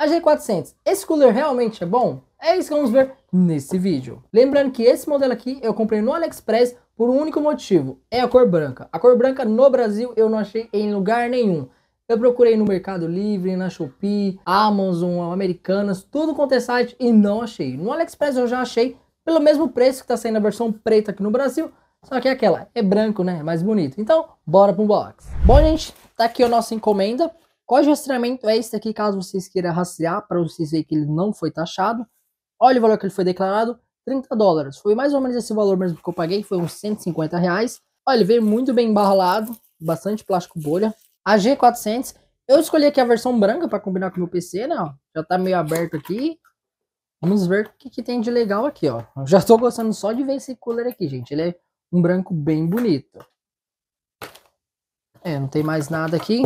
A G400, esse cooler realmente é bom? É isso que vamos ver nesse vídeo. Lembrando que esse modelo aqui eu comprei no AliExpress por um único motivo, é a cor branca. A cor branca no Brasil eu não achei em lugar nenhum. Eu procurei no Mercado Livre, na Shopee, Amazon, Americanas, tudo quanto é site e não achei. No AliExpress eu já achei pelo mesmo preço que está saindo a versão preta aqui no Brasil, só que é aquela, é branco, né? É mais bonito. Então, bora para o box. Bom, gente, tá aqui a nossa encomenda. Código de rastreamento é esse aqui, caso vocês queiram rastrear, para vocês verem que ele não foi taxado. Olha o valor que ele foi declarado, 30 dólares. Foi mais ou menos esse valor mesmo que eu paguei, foi uns 150 reais. Olha, ele veio muito bem embalado, bastante plástico bolha. A G400, eu escolhi aqui a versão branca para combinar com o meu PC, né? Ó. Já tá meio aberto aqui. Vamos ver o que, que, tem de legal aqui, ó. já tô gostando só de ver esse cooler aqui, gente. Ele é um branco bem bonito. É, não tem mais nada aqui.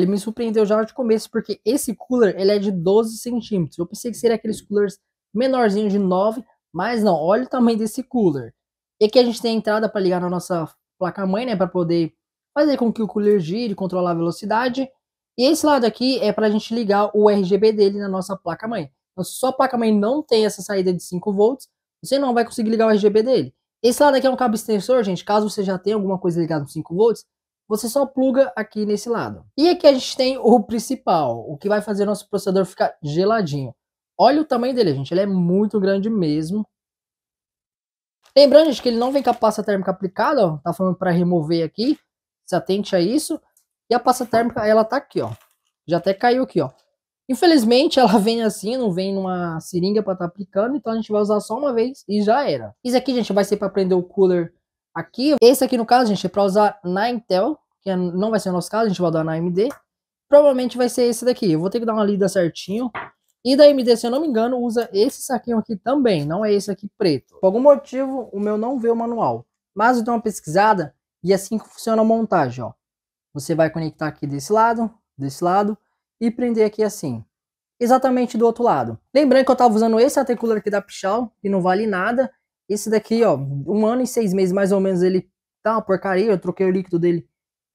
Ele me surpreendeu já de começo, porque esse cooler ele é de 12 centímetros. Eu pensei que seria aqueles coolers menorzinhos de 9, mas não, olha o tamanho desse cooler. E aqui a gente tem a entrada para ligar na nossa placa-mãe, né, para poder fazer com que o cooler gire, controlar a velocidade. E esse lado aqui é para a gente ligar o RGB dele na nossa placa-mãe. Então, se sua placa-mãe não tem essa saída de 5 volts, você não vai conseguir ligar o RGB dele. Esse lado aqui é um cabo extensor, gente. Caso você já tenha alguma coisa ligada no 5 volts, você só pluga aqui nesse lado. E aqui a gente tem o principal, o que vai fazer nosso processador ficar geladinho. Olha o tamanho dele, gente, ele é muito grande mesmo. Lembrando, gente, que ele não vem com a pasta térmica aplicada, ó, tá falando para remover aqui, se atente a isso. E a pasta térmica, ela tá aqui, ó, já até caiu aqui, ó. Infelizmente, ela vem assim, não vem numa seringa para estar tá aplicando, então a gente vai usar só uma vez e já era. Isso aqui, gente, vai ser para prender o cooler aqui. Esse aqui, no caso, gente, é para usar na Intel, que é, não vai ser o nosso caso, a gente vai dar na AMD. Provavelmente vai ser esse daqui. Eu vou ter que dar uma lida certinho. E da AMD, se eu não me engano, usa esse saquinho aqui também, não é esse aqui preto. Por algum motivo, o meu não vê o manual. Mas eu dou uma pesquisada e é assim que funciona a montagem, ó. Você vai conectar aqui desse lado, desse lado e prender aqui assim. Exatamente do outro lado. Lembrando que eu estava usando esse articulador aqui da Pichal, que não vale nada. Esse daqui, ó, um ano e seis meses mais ou menos, ele tá uma porcaria. Eu troquei o líquido dele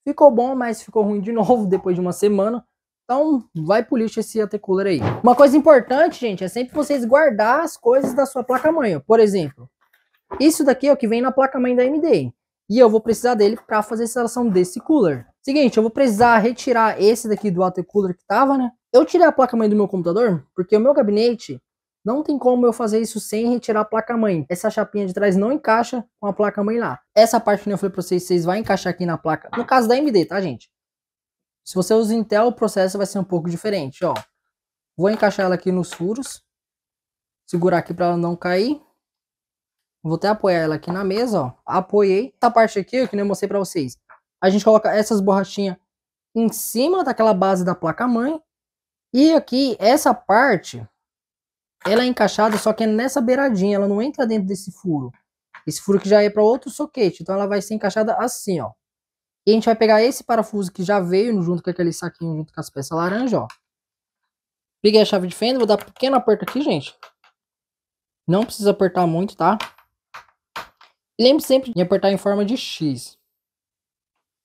Ficou bom, mas ficou ruim de novo depois de uma semana. Então, vai pro lixo esse AT Cooler aí. Uma coisa importante, gente, é sempre vocês guardar as coisas da sua placa-mãe. Por exemplo, isso daqui é o que vem na placa-mãe da AMD E eu vou precisar dele para fazer a instalação desse cooler. Seguinte, eu vou precisar retirar esse daqui do AT Cooler que tava, né? Eu tirei a placa-mãe do meu computador, porque o meu gabinete, não tem como eu fazer isso sem retirar a placa-mãe. Essa chapinha de trás não encaixa com a placa-mãe lá. Essa parte que eu falei para vocês, vocês vão encaixar aqui na placa. No caso da AMD, tá, gente? Se você usa Intel, o processo vai ser um pouco diferente, ó. Vou encaixar ela aqui nos furos. Segurar aqui para ela não cair. Vou até apoiar ela aqui na mesa, ó. Apoiei. Essa parte aqui, que nem eu mostrei para vocês. A gente coloca essas borrachinhas em cima daquela base da placa-mãe. E aqui, essa parte ela é encaixada, só que é nessa beiradinha, ela não entra dentro desse furo. Esse furo que já é para outro soquete, então ela vai ser encaixada assim, ó. E a gente vai pegar esse parafuso que já veio junto com aquele saquinho, junto com as peças laranja, ó. Peguei a chave de fenda, vou dar um pequeno aperto aqui, gente. Não precisa apertar muito, tá? Lembre sempre de apertar em forma de X.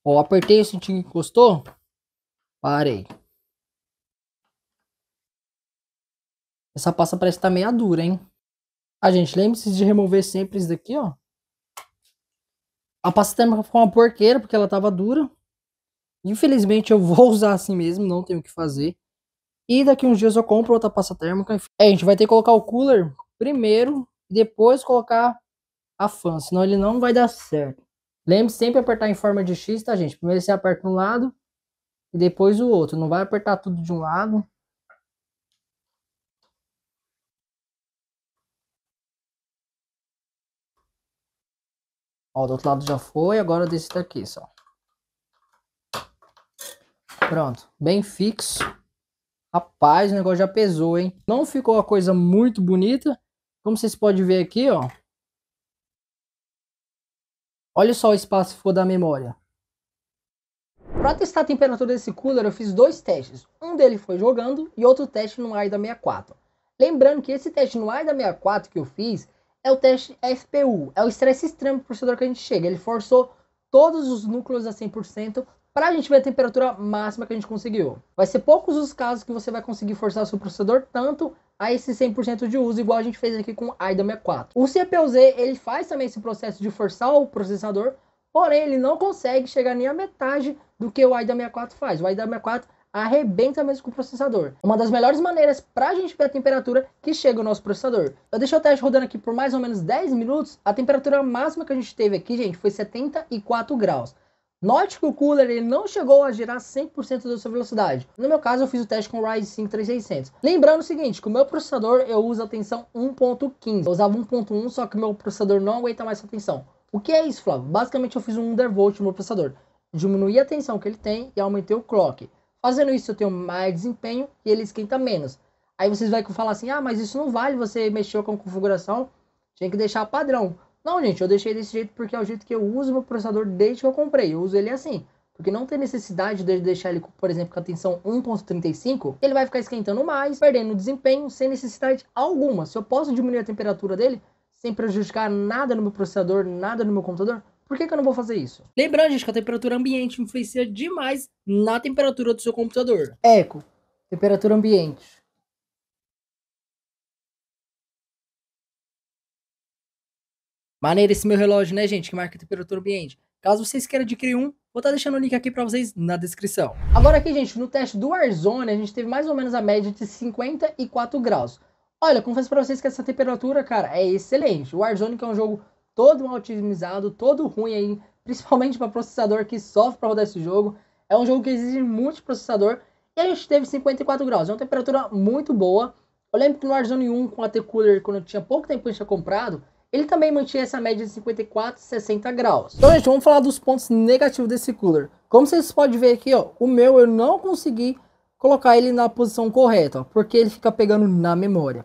Ó, apertei, senti que encostou. Parei. Essa pasta parece estar tá meia dura, hein? Ah, gente, lembre-se de remover sempre isso daqui, ó. A pasta térmica ficou uma porqueira porque ela tava dura. Infelizmente eu vou usar assim mesmo, não tenho o que fazer. E daqui uns dias eu compro outra pasta térmica. É, a gente vai ter que colocar o cooler primeiro, depois colocar a fan, senão ele não vai dar certo. Lembre-se sempre de apertar em forma de X, tá gente? Primeiro você aperta um lado e depois o outro. Não vai apertar tudo de um lado, Ó, do outro lado já foi, agora desse daqui só. Pronto, bem fixo. Rapaz, o negócio já pesou, hein? Não ficou uma coisa muito bonita. Como vocês podem ver aqui, ó. Olha só o espaço que ficou da memória. Para testar a temperatura desse cooler, eu fiz dois testes. Um dele foi jogando e outro teste no AIDA 64. Lembrando que esse teste no AIDA 64 que eu fiz é o teste FPU, é o estresse extremo do processador que a gente chega. Ele forçou todos os núcleos a 100% para a gente ver a temperatura máxima que a gente conseguiu. Vai ser poucos os casos que você vai conseguir forçar o seu processador tanto a esse 100% de uso, igual a gente fez aqui com o AIDA 4 O CPU-Z, ele faz também esse processo de forçar o processador, porém ele não consegue chegar nem a metade do que o AIDA 4 faz. O AIDA 4 arrebenta mesmo com o processador. Uma das melhores maneiras para a gente ver a temperatura que chega o nosso processador. Eu deixei o teste rodando aqui por mais ou menos 10 minutos. A temperatura máxima que a gente teve aqui, gente, foi 74 graus. Note que o cooler ele não chegou a girar 100% da sua velocidade. No meu caso, eu fiz o teste com o Ryzen 5 3600. Lembrando o seguinte, que o meu processador eu uso a tensão 1.15. Eu usava 1.1, só que o meu processador não aguenta mais essa tensão. O que é isso, Flávio? Basicamente, eu fiz um undervolt no meu processador. Diminuí a tensão que ele tem e aumentei o clock. Fazendo isso, eu tenho mais desempenho e ele esquenta menos. Aí vocês vão falar assim: ah, mas isso não vale, você mexeu com a configuração, tinha que deixar padrão. Não, gente, eu deixei desse jeito porque é o jeito que eu uso meu processador desde que eu comprei. Eu uso ele assim. Porque não tem necessidade de deixar ele, por exemplo, com a tensão 1.35, ele vai ficar esquentando mais, perdendo desempenho, sem necessidade alguma. Se eu posso diminuir a temperatura dele sem prejudicar nada no meu processador, nada no meu computador, por que, que eu não vou fazer isso? Lembrando, gente, que a temperatura ambiente influencia demais na temperatura do seu computador. Eco, temperatura ambiente. Maneiro esse meu relógio, né, gente? Que marca a temperatura ambiente. Caso vocês queiram adquirir um, vou estar tá deixando o link aqui para vocês na descrição. Agora aqui, gente, no teste do Warzone, a gente teve mais ou menos a média de 54 graus. Olha, confesso para vocês que essa temperatura, cara, é excelente. O Warzone, que é um jogo todo mal otimizado, todo ruim aí, principalmente para processador que sofre para rodar esse jogo. É um jogo que exige muito processador e a gente teve 54 graus, é uma temperatura muito boa. Eu lembro que no Warzone 1 com a T-Cooler, quando eu tinha pouco tempo que eu tinha comprado, ele também mantinha essa média de 54, 60 graus. Então, gente, vamos falar dos pontos negativos desse cooler. Como vocês podem ver aqui, ó, o meu eu não consegui colocar ele na posição correta, ó, porque ele fica pegando na memória.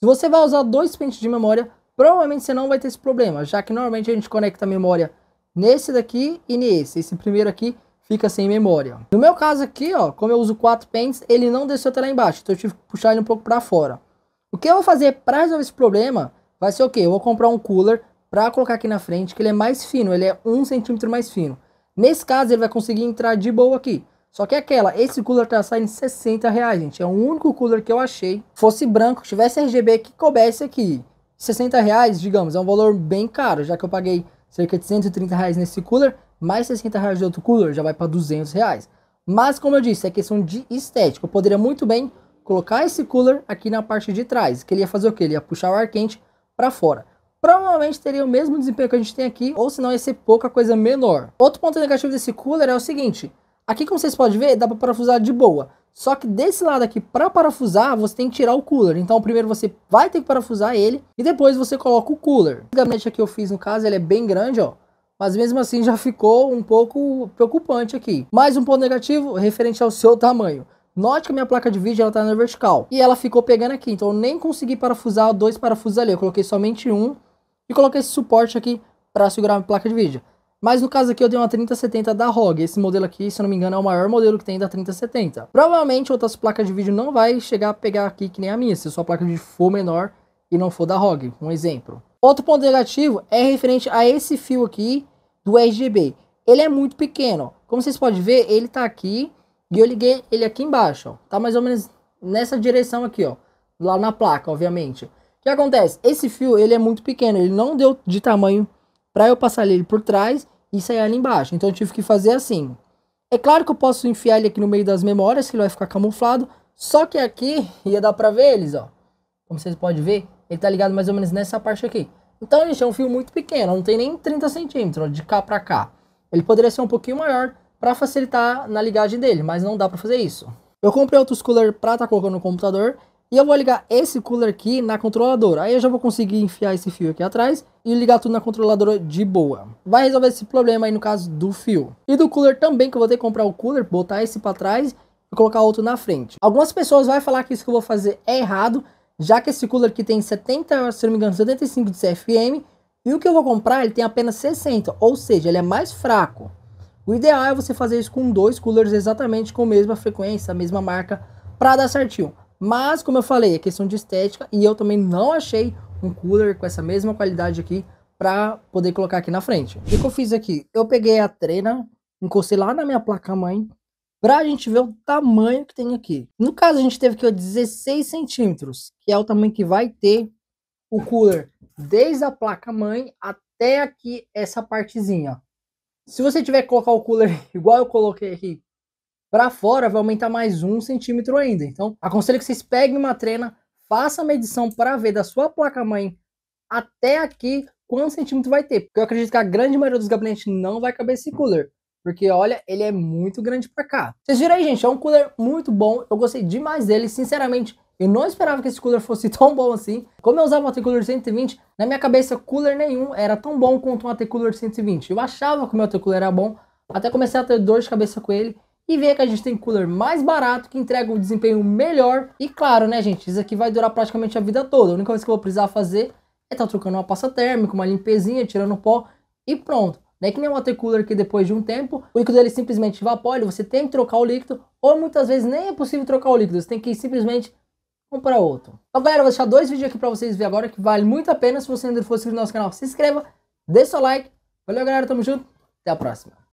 Se você vai usar dois pentes de memória, Provavelmente você não vai ter esse problema, já que normalmente a gente conecta a memória nesse daqui e nesse. Esse primeiro aqui fica sem memória. No meu caso aqui, ó, como eu uso 4 pens, ele não desceu até lá embaixo, então eu tive que puxar ele um pouco para fora. O que eu vou fazer para resolver esse problema vai ser o quê? Eu vou comprar um cooler para colocar aqui na frente, que ele é mais fino, ele é 1 centímetro mais fino. Nesse caso, ele vai conseguir entrar de boa aqui. Só que aquela, esse cooler tá saindo 60 reais, gente. É o único cooler que eu achei. Fosse branco, tivesse RGB que coubesse aqui. 60 reais, digamos, é um valor bem caro, já que eu paguei cerca de 130 reais nesse cooler, mais 60 reais de outro cooler, já vai para 200 reais. Mas, como eu disse, é questão de estética. Eu poderia muito bem colocar esse cooler aqui na parte de trás, que ele ia fazer o que? Ele ia puxar o ar quente para fora. Provavelmente teria o mesmo desempenho que a gente tem aqui, ou senão ia ser pouca coisa menor. Outro ponto negativo desse cooler é o seguinte, aqui como vocês podem ver, dá para parafusar de boa. Só que desse lado aqui, para parafusar, você tem que tirar o cooler. Então, primeiro você vai ter que parafusar ele e depois você coloca o cooler. O gabinete aqui eu fiz, no caso, ele é bem grande, ó. Mas mesmo assim já ficou um pouco preocupante aqui. Mais um ponto negativo referente ao seu tamanho. Note que a minha placa de vídeo ela tá na vertical. E ela ficou pegando aqui, então eu nem consegui parafusar dois parafusos ali. Eu coloquei somente um e coloquei esse suporte aqui para segurar a placa de vídeo. Mas no caso aqui eu tenho uma 3070 da ROG. Esse modelo aqui, se eu não me engano, é o maior modelo que tem da 3070. Provavelmente outras placas de vídeo não vai chegar a pegar aqui que nem a minha, se a sua placa de vídeo for menor e não for da ROG, um exemplo. Outro ponto negativo é referente a esse fio aqui do RGB. Ele é muito pequeno. Como vocês podem ver, ele tá aqui e eu liguei ele aqui embaixo, ó. Tá mais ou menos nessa direção aqui, ó. Lá na placa, obviamente. O que acontece? Esse fio, ele é muito pequeno. Ele não deu de tamanho para eu passar ele por trás e sair ali embaixo. Então eu tive que fazer assim. É claro que eu posso enfiar ele aqui no meio das memórias, que ele vai ficar camuflado. Só que aqui ia dar pra ver eles, ó. Como vocês podem ver, ele tá ligado mais ou menos nessa parte aqui. Então, gente, é um fio muito pequeno, não tem nem 30 centímetros, de cá pra cá. Ele poderia ser um pouquinho maior para facilitar na ligagem dele, mas não dá pra fazer isso. Eu comprei outros cooler pra tá colocando no computador e eu vou ligar esse cooler aqui na controladora. Aí eu já vou conseguir enfiar esse fio aqui atrás e ligar tudo na controladora de boa. Vai resolver esse problema aí no caso do fio. E do cooler também, que eu vou ter que comprar o cooler, botar esse para trás e colocar outro na frente. Algumas pessoas vão falar que isso que eu vou fazer é errado, já que esse cooler aqui tem 70, se não me engano, 75 de CFM. E o que eu vou comprar, ele tem apenas 60, ou seja, ele é mais fraco. O ideal é você fazer isso com dois coolers exatamente com a mesma frequência, a mesma marca, para dar certinho. Mas, como eu falei, é questão de estética e eu também não achei um cooler com essa mesma qualidade aqui para poder colocar aqui na frente. O que eu fiz aqui? Eu peguei a trena, encostei lá na minha placa-mãe para a gente ver o tamanho que tem aqui. No caso, a gente teve aqui 16 centímetros, que é o tamanho que vai ter o cooler desde a placa-mãe até aqui essa partezinha. Se você tiver que colocar o cooler igual eu coloquei aqui, para fora vai aumentar mais um centímetro ainda. Então, aconselho que vocês peguem uma trena, façam a medição para ver da sua placa-mãe até aqui quantos centímetros vai ter. Porque eu acredito que a grande maioria dos gabinetes não vai caber esse cooler. Porque, olha, ele é muito grande para cá. Vocês viram aí, gente? É um cooler muito bom. Eu gostei demais dele. Sinceramente, eu não esperava que esse cooler fosse tão bom assim. Como eu usava um AT Cooler 120, na minha cabeça, cooler nenhum era tão bom quanto um AT Cooler 120. Eu achava que o meu AT Cooler era bom, até comecei a ter dor de cabeça com ele e ver que a gente tem cooler mais barato, que entrega um desempenho melhor. E claro, né, gente, isso aqui vai durar praticamente a vida toda. A única coisa que eu vou precisar fazer é estar tá trocando uma pasta térmica, uma limpezinha, tirando pó e pronto. Não é que nem um water cooler que depois de um tempo, o líquido ele simplesmente evapora, você tem que trocar o líquido, ou muitas vezes nem é possível trocar o líquido, você tem que simplesmente comprar outro. Então galera, vou deixar dois vídeos aqui para vocês verem agora, que vale muito a pena. Se você ainda for inscrito no nosso canal, se inscreva, deixa seu like. Valeu galera, tamo junto, até a próxima.